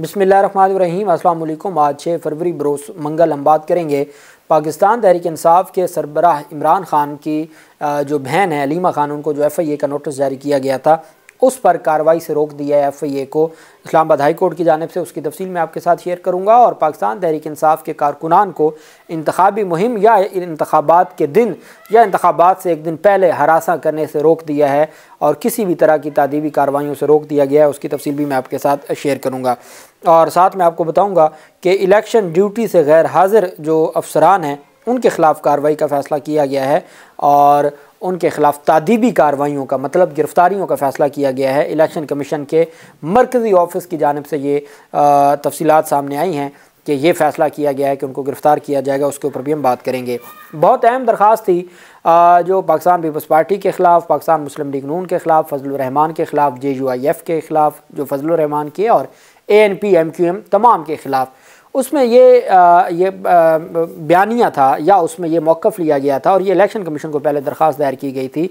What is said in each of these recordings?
बसमीम अल्लाम आज छः फरवरी बरोस मंगल हम बात करेंगे पाकिस्तान तहरीक इंसाफ के सरबराह इमरान खान की जो बहन है अलीमा खान उनको जो एफ़ आई ए का नोटिस जारी किया गया था उस पर कार्रवाई से रोक दिया है एफ को इस्लामाबाद हाई कोर्ट की जानब से उसकी तफसील मैं आपके साथ शेयर करूँगा और पाकिस्तान तहरीक इंसाफ के कारकुनान को इंतबी मुहिम या इंतबात के दिन या इंतबात से एक दिन पहले हरासा करने से रोक दिया है और किसी भी तरह की तदीबी कार्रवाइयों से रोक दिया गया है उसकी तफसील भी मैं आपके साथ शेयर करूँगा और साथ में आपको बताऊँगा कि इलेक्शन ड्यूटी से गैर हाजिर जो अफसरान हैं उनके ख़िलाफ़ कार्रवाई का फ़ैसला किया गया है और उनके खिलाफ तादीबी कार्रवाई का मतलब गिरफ्तारियों का फैसला किया गया है इलेक्शन कमीशन के मरकज़ी ऑफिस की जानब से ये तफसीत सामने आई हैं कि ये फ़ैसला किया गया है कि उनको गिरफ़्तार किया जाएगा उसके ऊपर भी हम बात करेंगे बहुत अहम दरख्वास्त थी जो पाकिस्तान पीपल्स पार्टी के ख़िलाफ़ पाकिस्तान मुस्लिम लीग नून के ख़िलाफ़ फजलरहमान के ख़िलाफ़ जे यू आई एफ़ के ख़िलाफ़ जो फजलरहमान के और A N P M Q M तमाम के ख़िलाफ़ उसमें ये आ, ये बयानिया था या उसमें ये मौक़ लिया गया था और ये इलेक्शन कमीशन को पहले दरख्वास्त दायर की गई थी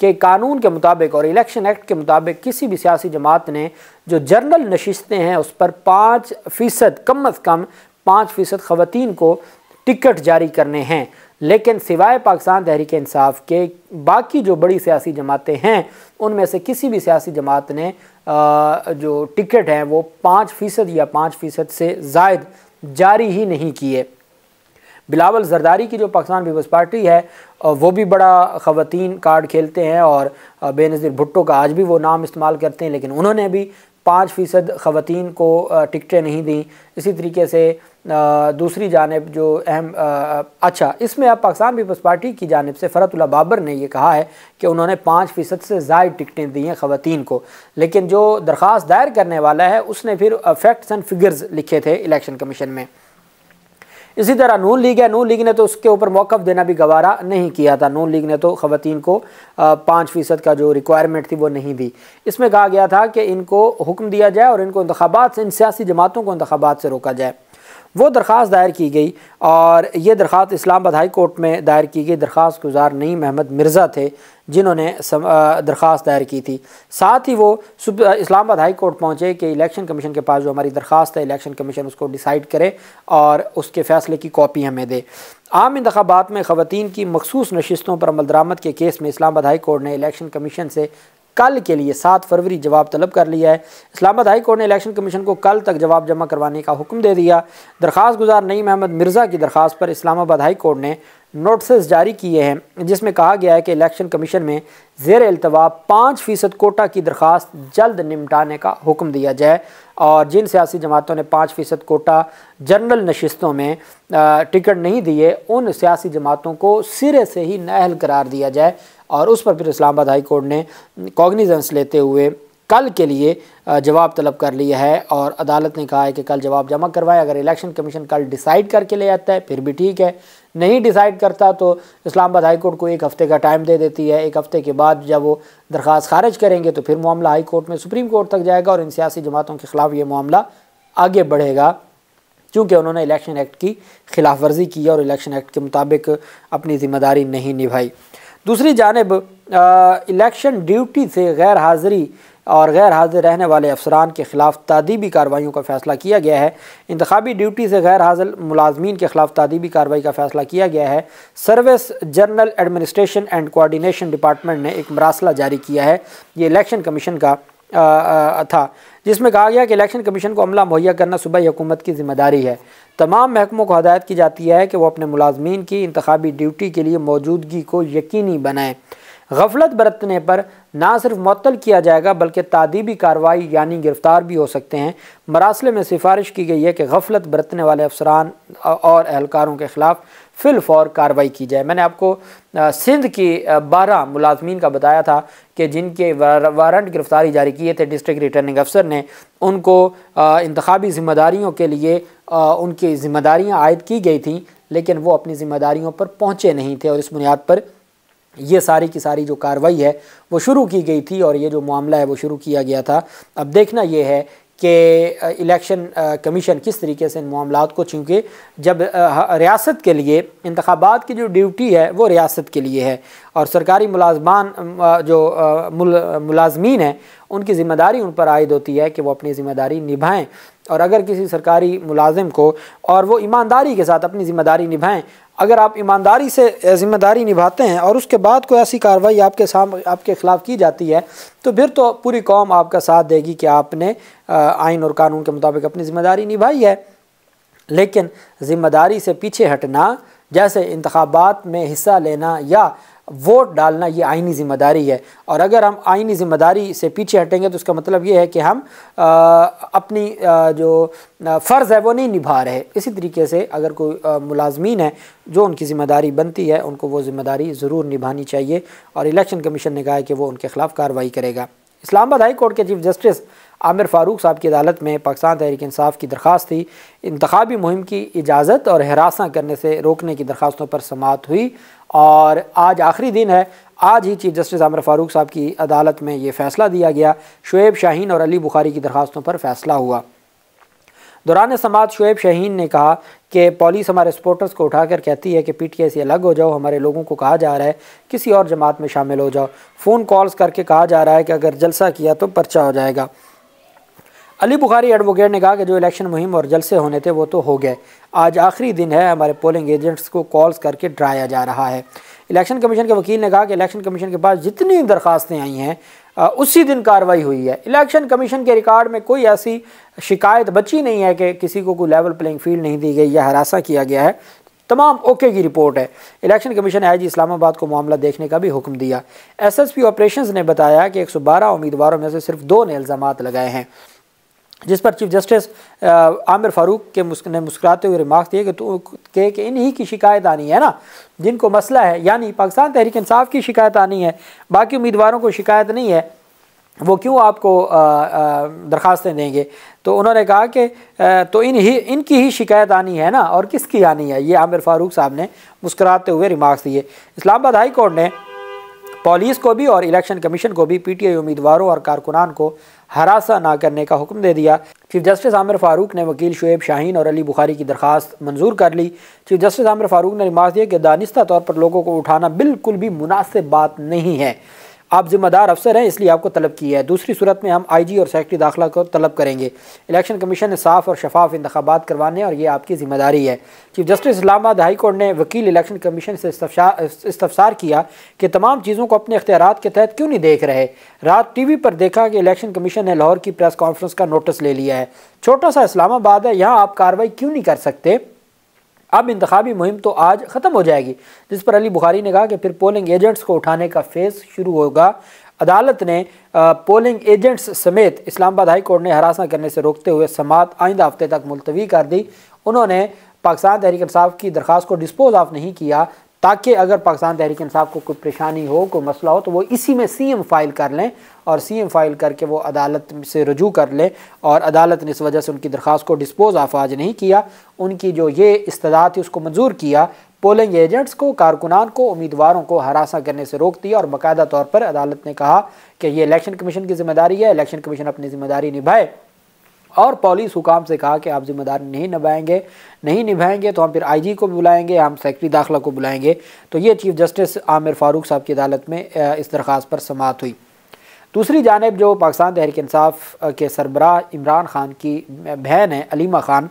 कि कानून के मुताबिक और इलेक्शन एक्ट के मुताबिक किसी भी सियासी जमात ने जो जनरल नशस्तें हैं उस पर पाँच फ़ीसद कम अज़ कम पाँच फ़ीसद ख़वान को टिकट जारी करने हैं लेकिन सिवाय पाकिस्तान तहरीक इंसाफ के बाकी जो बड़ी सियासी जमातें हैं उनमें से किसी भी सियासी जमात ने जो टिकट हैं वो पाँच फ़ीसद या पाँच फ़ीसद से जायद जारी ही नहीं किए बिलावल जरदारी की जो पाकिस्तान पीपल्स पार्टी है वो भी बड़ा ख़वान कार्ड खेलते हैं और बेनज़ीर भुट्टो का आज भी वो नाम इस्तेमाल करते हैं लेकिन उन्होंने भी पाँच फ़ीसद ख़वान को टिकटें नहीं दी इसी तरीके से दूसरी जानब जो अहम अच्छा इसमें अब पाकिस्तान पीपल्स पार्टी की जानब से फ़रतुल्ला बाबर ने यह कहा है कि उन्होंने पाँच फ़ीसद से ज़ायद टिकटें दी हैं ख़वान को लेकिन जो दरख्वास दायर करने वाला है उसने फिर फैक्ट्स एंड फिगर्स लिखे थे इलेक्शन कमीशन में इसी तरह नून लीग है नून लीग ने तो उसके ऊपर मौक़ देना भी गवारा नहीं किया था नून लीग ने तो ख़वान को पाँच फ़ीसद का जो रिक्वायरमेंट थी वो नहीं दी इसमें कहा गया था कि इनको हुक्म दिया जाए और इनको इंतबात से इन सियासी जमातों को इंतबात से रोका जाए वो दरख्वास्त दायर की गई और ये दरख्वास्त इस्लामाबाद हाई कोर्ट में दायर की गई दरख्वास्त गुजार नईम अहमद मिर्ज़ा थे जिन्होंने दरख्वास्त दायर की थी साथ ही वो इस्लामाबाद हाई कोर्ट पहुँचे कि इलेक्शन कमीशन के पास जो हमारी दरख्वास्त है इलेक्शन कमीशन उसको डिसाइड करे और उसके फैसले की कॉपी हमें दे आम इंतबात में ख़वान की मखसूस नशस्तों पर अमल दरामद के केस में इस्लामाबाद हाई कोर्ट ने इलेक्शन कमीशन से कल के लिए सात फरवरी जवाब तलब कर लिया है इस्लामाबाद हाई कोर्ट ने इलेक्शन कमीशन को कल तक जवाब जमा करवाने का हुक्म दे दिया दरख्वास गुजार नईम अहमद मिर्ज़ा की दरख्वास्त पर इस्लामाबाद हाई कोर्ट ने नोटिस जारी किए हैं जिसमें कहा गया है कि इलेक्शन कमीशन में जेर अल्तवा पाँच फ़ीसद कोटा की दरख्वास्त जल्द निपटाने का हुक्म दिया जाए और जिन सियासी जमातों ने पाँच फ़ीसद कोटा जनरल नशस्तों में टिकट नहीं दिए उन सियासी जमातों को सिरे से ही नहल करार दिया जाए और उस पर फिर इस्लामाबाद हाई कोर्ट ने कॉग्निजेंस लेते हुए कल के लिए जवाब तलब कर लिया है और अदालत ने कहा है कि कल जवाब जमा करवाए अगर इलेक्शन कमीशन कल डिसाइड करके ले आता है फिर भी ठीक है नहीं डिसाइड करता तो इस्लामाबाद हाई कोर्ट को एक हफ़्ते का टाइम दे देती है एक हफ़्ते के बाद जब वो दरख्वास्त खारिज करेंगे तो फिर मामला हाई कोर्ट में सुप्रीम कोर्ट तक जाएगा और इन सियासी जमातों के ख़िलाफ़ ये मामला आगे बढ़ेगा चूँकि उन्होंने इलेक्शन एक्ट की ख़िलाफ़वर्जी की और इलेक्शन एक्ट के मुताबिक अपनी ज़िम्मेदारी नहीं निभाई दूसरी जानब इलेक्शन ड्यूटी से गैर हाजिरी और गैर हाजिर रहने वाले अफसरान के खिलाफ तदीबी कार्रवाई का फ़ैसला किया गया है इंतबी ड्यूटी से गैर हाजिर मुलाजमीन के खिलाफ तदीबी कार्रवाई का फ़ैसला किया गया है service general administration and coordination department ने एक मरासला जारी किया है ये इलेक्शन कमीशन का था जिसमें कहा गया कि इलेक्शन कमीशन को अमला मुहैया करना सूबाई हुकूमत की जिम्मेदारी है तमाम महकमों को हदायत की जाती है कि वह अपने मुलाजमीन की इंतबी ड्यूटी के लिए मौजूदगी को यकीनी बनाएं गफलत बरतने पर ना सिर्फ मअतल किया जाएगा बल्कि तदीबी कार्रवाई यानी गिरफ़्तार भी हो सकते हैं मरासले में सिफारिश की गई है कि गफलत बरतने वाले अफसरान और एहलकारों के ख़िलाफ़ फिल फॉर कार्रवाई की जाए मैंने आपको सिंध की बारह मुलाजमीन का बताया था कि जिनके वारंट गिरफ्तारी जारी किए थे डिस्ट्रिक्ट रिटर्निंग अफसर ने उनको इंतबी ज़िम्मेदारियों के लिए उनकी ज़िम्मेदारियाँ आयद की गई थी लेकिन वो अपनी ज़िम्मेदारियों पर पहुँचे नहीं थे और इस बुनियाद पर ये सारी की सारी जो कार्रवाई है वो शुरू की गई थी और ये जो मामला है वो शुरू किया गया था अब देखना ये है कि इलेक्शन कमीशन किस तरीके से इन मामला को चूँकि जब रियासत के लिए इंतबात की जो ड्यूटी है वो रियासत के लिए है और सरकारी मुलाजमान जो मुल, मुलाजमीन हैं उनकी ज़िम्मेदारी उन पर आयद होती है कि वो अपनी ज़िम्मेदारी निभाएं और अगर किसी सरकारी मुलाजिम को और वो ईमानदारी के साथ अपनी ज़िम्मेदारी निभाएं अगर आप ईमानदारी से ज़िम्मेदारी निभाते हैं और उसके बाद कोई ऐसी कार्रवाई आपके साम आपके ख़िलाफ़ की जाती है तो फिर तो पूरी कौम आपका साथ देगी कि आपने आइन और कानून के मुताबिक अपनी ज़िम्मेदारी निभाई है लेकिन ज़िम्मेदारी से पीछे हटना जैसे इंतबात में हिस्सा लेना या वोट डालना ये आइनी ज़िम्मेदारी है और अगर हम आइनी ज़िम्मेदारी से पीछे हटेंगे तो उसका मतलब ये है कि हम आ, अपनी आ, जो फ़र्ज़ है वो नहीं निभा रहे इसी तरीके से अगर कोई मुलाजमीन है जो उनकी ज़िम्मेदारी बनती है उनको वो ज़िम्मेदारी ज़रूर निभानी चाहिए और इलेक्शन कमीशन ने कहा है कि वो उनके खिलाफ कार्रवाई करेगा इस्लामाबाद हाई कोर्ट के चीफ जस्टिस आमिर फ़ारूक साहब की अदालत में पाकिस्तान तहरीक इंसाफ की दरख्वास्त थी इंतबी मुहिम की इजाज़त और हरासा करने से रोकने की दरख्वास्तों पर समात हुई और आज आखिरी दिन है आज ही चीफ जस्टिस आमिर फ़ारूक साहब की अदालत में ये फ़ैसला दिया गया शुएब शाहीन और अली बुखारी की दरख्वास्तों पर फ़ैसला हुआ दौरान समात शुएब शहीन ने कहा कि पुलिस हमारे स्पोर्टर्स को उठाकर कहती है कि पी टी आई से अलग हो जाओ हमारे लोगों को कहा जा रहा है किसी और जमात में शामिल हो जाओ फ़ोन कॉल्स करके कहा जा रहा है कि अगर जलसा किया तो पर्चा हो जाएगा अली बुखारी एडवोकेट ने कहा कि जो इलेक्शन मुहिम और जलसे होने थे वो तो हो गए आज आखिरी दिन है हमारे पोलिंग एजेंट्स को कॉल्स करके डराया जा रहा है इलेक्शन कमीशन के वकील ने कहा कि इलेक्शन कमीशन के पास जितनी दरख्वास्तें आई हैं उसी दिन कार्रवाई हुई है इलेक्शन कमीशन के रिकॉर्ड में कोई ऐसी शिकायत बची नहीं है कि किसी को कोई लेवल प्लेइंग फील्ड नहीं दी गई या हरासा किया गया है तमाम ओके की रिपोर्ट है इलेक्शन कमीशन ने आई जी इस्लामाबाद को मामला देखने का भी हुक्म दिया एसएसपी ऑपरेशंस ने बताया कि 112 उम्मीदवारों में से सिर्फ दो ने इल्ज़ाम लगाए हैं जिस पर चीफ जस्टिस आमिर फारूक के मुस्क, ने मुस्कुराते हुए रिमार्क दिए कि तो के, के इन्हीं की शिकायत आनी है ना जिनको मसला है यानी पाकिस्तान तहरीक इंसाफ की शिकायत आनी है बाकी उम्मीदवारों को शिकायत नहीं है वो क्यों आपको दरख्वास्तें देंगे तो उन्होंने कहा कि तो इन ही इनकी ही शिकायत आनी है ना और किसकी आनी है ये आमिर फारूक साहब ने मुस्कुराते हुए रिमार्क्स दिए इस्लामाबाद हाई कोर्ट ने पुलिस को भी और इलेक्शन कमीशन को भी पीटीआई उम्मीदवारों और कारकुनान को हरासा ना करने का हुक्म दे दिया चीफ जस्टिस आमिर फारूक ने वकील शुएब शाहीन और अली बुखारी की दरख्वास्त मंजूर कर ली चीफ जस्टिस आमिर फारूक ने रिमार्क दिया कि दानिस्ता तौर पर लोगों को उठाना बिल्कुल भी मुनासिब बात नहीं है आप जिम्मेदार अफसर हैं इसलिए आपको तलब की है दूसरी सूरत में हम आई जी और सेक्रेटरी दाखिला को तलब करेंगे इलेक्शन कमीशन ने साफ और शफाफ इंतबात करवाने और ये आपकी जिम्मेदारी है chief justice Islamabad high court ने वकील इलेक्शन कमीशन से इस्तफसार किया कि तमाम चीज़ों को अपने अख्तियार के तहत क्यों नहीं देख रहे रात टी वी पर देखा कि इलेक्शन कमीशन ने लाहौर की प्रेस कॉन्फ्रेंस का नोटिस ले लिया है छोटा सा इस्लामाबाद है यहाँ आप कार्रवाई क्यों नहीं कर सकते अब इंतबी मुहिम तो आज ख़त्म हो जाएगी जिस पर अली बुखारी ने कहा कि फिर पोलिंग एजेंट्स को उठाने का फेस शुरू होगा अदालत ने पोलिंग एजेंट्स समेत इस्लामाबाद हाई कोर्ट ने हरासा करने से रोकते हुए समात आइंदा हफ्ते तक मुलतवी कर दी उन्होंने पाकिस्तान तहरीक इंसाफ की दरख्वास्त को डिस्पोज ऑफ नहीं किया ताकि अगर पाकिस्तान तहरीक इंसाफ को कोई परेशानी हो कोई मसला हो तो वो इसी में सी एम फाइल कर लें और सी एम फाइल करके वो अदालत से रजू कर लें और अदालत ने इस वजह से उनकी दरख्वास्त को डिस्पोज ऑफ आज नहीं किया उनकी जो ये इस्तदा थी उसको मंजूर किया पोलिंग एजेंट्स को कारकुनान को उम्मीदवारों को हरासा करने से रोक दिया और बाकायदा तौर पर अदालत ने कहा कि ये इलेक्शन कमीशन की जिम्मेदारी है इलेक्शन कमीशन अपनी जिम्मेदारी निभाए और पॉलिस हुकाम से कहा कि आप जिम्मेदारी नहीं निभाएंगे नहीं निभाएंगे तो हम फिर आईजी को बुलाएंगे हम सेक्रेटरी दाखिला को बुलाएंगे तो ये चीफ जस्टिस आमिर फारूक साहब की अदालत में इस दरख्वास्त पर समात हुई दूसरी जानब जो पाकिस्तान तहरीक इंसाफ के सरबराह इमरान खान की बहन है अलीमा खान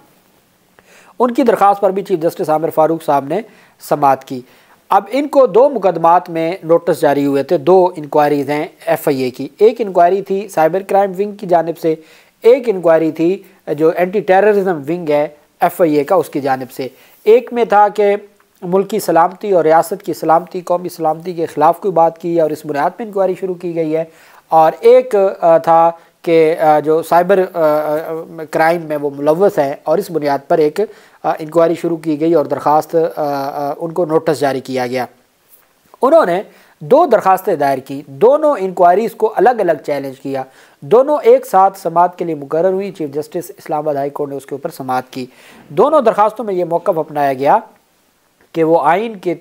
उनकी दरख्वास्त पर भी चीफ जस्टिस आमिर फारूक साहब ने समात की अब इनको दो मुकदमात में नोटिस जारी हुए थे दो इंक्वायरीज़ हैं एफ आई ए की एक इंक्वायरी थी साइबर क्राइम विंग की जानब से एक इंक्वायरी थी जो एंटी टेररिज्म विंग है एफआईए का उसकी जानब से एक में था कि मुल्क की सलामती और रियासत की सलामती कौमी सलामती के ख़िलाफ़ कोई बात की और इस बुनियाद पर इंक्वायरी शुरू की गई है और एक था कि जो साइबर क्राइम में वो मुलवस है और इस बुनियाद पर एक इंक्वायरी शुरू की गई और दरख्वास्त उनको नोटिस जारी किया गया उन्होंने दो दरख्वास्तें दायर की दोनों इंक्वायरीज़ को अलग अलग चैलेंज किया दोनों एक साथ समात के लिए मुकर हुई chief justice Islamabad high court ने उसके ऊपर समात की दोनों दरखास्तों में ये मौक़ अपनाया गया कि वो आइन के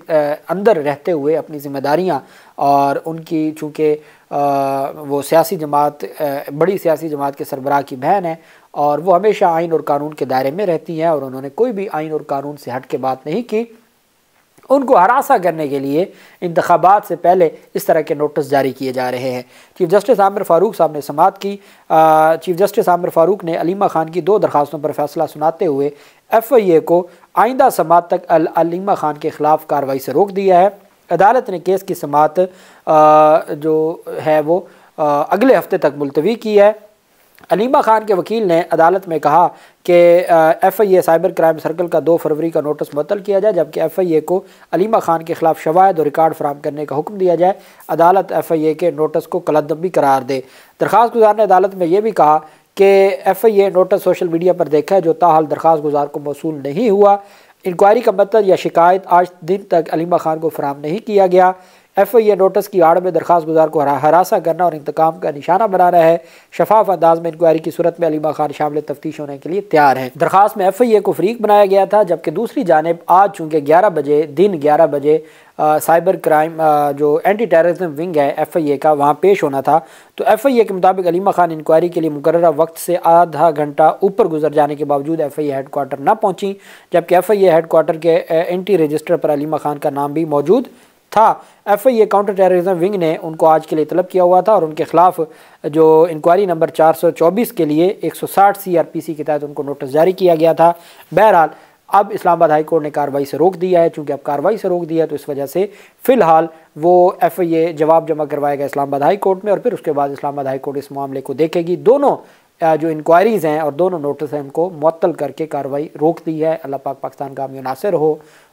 अंदर रहते हुए अपनी जिम्मेदारियां और उनकी चूँकि वो सियासी जमात बड़ी सियासी जमात के सरबराह की बहन है और वो हमेशा आइन और कानून के दायरे में रहती हैं और उन्होंने कोई भी आइन और कानून से हट के बात नहीं की उनको हरासा करने के लिए इंतबात से पहले इस तरह के नोटिस जारी किए जा रहे हैं चीफ जस्टिस आमिर फ़ारूक साहब ने समात की चीफ जस्टिस आमिर फ़ारूक ने अलीमा खान की दो दरखास्तों पर फैसला सुनाते हुए एफ आई ए को आइंदा समात तक अल अलीमा खान के ख़िलाफ़ कार्रवाई से रोक दिया है अदालत ने केस की समात जो है वो अगले हफ्ते तक मुलतवी की है अलीमा खान के वकील ने अदालत में कहा कि F I A cyber crime circle का दो फरवरी का नोटिस मुतल किया जाए जबकि एफ आई ए को अलीमा खान के खिलाफ शवायद और रिकॉर्ड फराम करने का हुक्म दिया जाए अदालत एफ आई ए के नोटिस को कलदमी करार दे दरख्वास्त गुजार ने अदालत में यह भी कहा कि F I A notice social media पर देखा है जो ताल दरख्वास्त गुजार को मौसू नहीं हुआ इंक्वायरी का मतलब या शिकायत आज दिन तक अलीमा खान को फराम नहीं किया गया एफ आई ए नोटिस की आड़ में दरख्वास्त गुजार को हरासा करना और इंतकाम का निशाना बनाना है शफाफ अंदाज में इंक्वायरी की सूरत में अलीमा खान शामिल तफ्तीश होने के लिए तैयार है दरख्वास्त में एफ आई ए को फ्रीक बनाया गया था जबकि दूसरी जानब आज चूंकि ग्यारह बजे दिन ग्यारह बजे आ, साइबर क्राइम आ, जो एंटी टेररिज्म विंग है एफ आई ए का वहाँ पेश होना था तो एफ आई ए के मुताबिक अलीमा खान इंक्वायरी के लिए मुकर वक्त से आधा घंटा ऊपर गुजर जाने के बावजूद F I A headquarter ना पहुँची जबकि F I A headquarter के एंटी रजिस्टर पर अलीमा खान का नाम भी मौजूद था F I A counter terrorism wing ने उनको आज के लिए तलब किया हुआ था और उनके खिलाफ जो इंक्वायरी नंबर 424 के लिए 160 सीआरपीसी के तहत उनको नोटिस जारी किया गया था बहरहाल अब इस्लामाबाद हाई कोर्ट ने कार्रवाई से रोक दिया है चूँकि अब कार्रवाई से रोक दिया है तो इस वजह से फ़िलहाल वो एफ आई ए जवाब जमा करवाएगा इस्लामाबाद हाई कोर्ट में और फिर उसके बाद इस्लामाबाद हाई कोर्ट इस मामले को देखेगी दोनों जो इंक्वायरीज़ हैं और दोनों नोटिस हैं उनको मअतल करके कार्रवाई रोक दी है अल्लाह पाक पाकिस्तान का नासिर हो